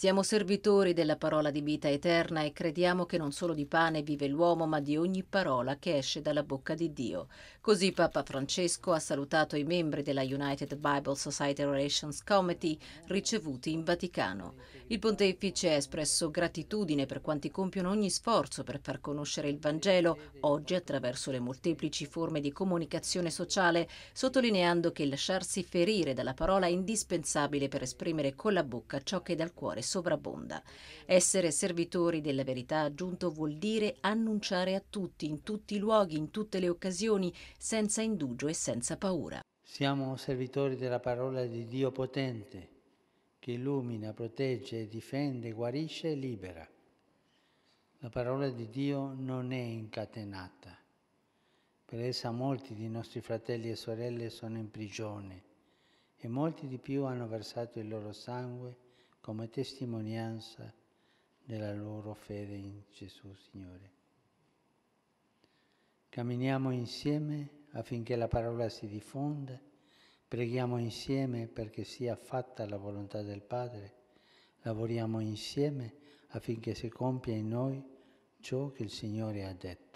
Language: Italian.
Siamo servitori della parola di vita eterna e crediamo che non solo di pane vive l'uomo, ma di ogni parola che esce dalla bocca di Dio. Così Papa Francesco ha salutato i membri della United Bible Society Relations Committee ricevuti in Vaticano. Il pontefice ha espresso gratitudine per quanti compiono ogni sforzo per far conoscere il Vangelo oggi attraverso le molteplici forme di comunicazione sociale, sottolineando che lasciarsi ferire dalla parola è indispensabile per esprimere con la bocca ciò che dal cuore sovrabbonda. Essere servitori della verità, aggiunto, vuol dire annunciare a tutti, in tutti i luoghi, in tutte le occasioni, senza indugio e senza paura. Siamo servitori della parola di Dio potente, che illumina, protegge, difende, guarisce e libera. La parola di Dio non è incatenata. Per essa molti dei nostri fratelli e sorelle sono in prigione e molti di più hanno versato il loro sangue come testimonianza della loro fede in Gesù Signore. Camminiamo insieme affinché la parola si diffonda, preghiamo insieme perché sia fatta la volontà del Padre, lavoriamo insieme affinché si compia in noi ciò che il Signore ha detto.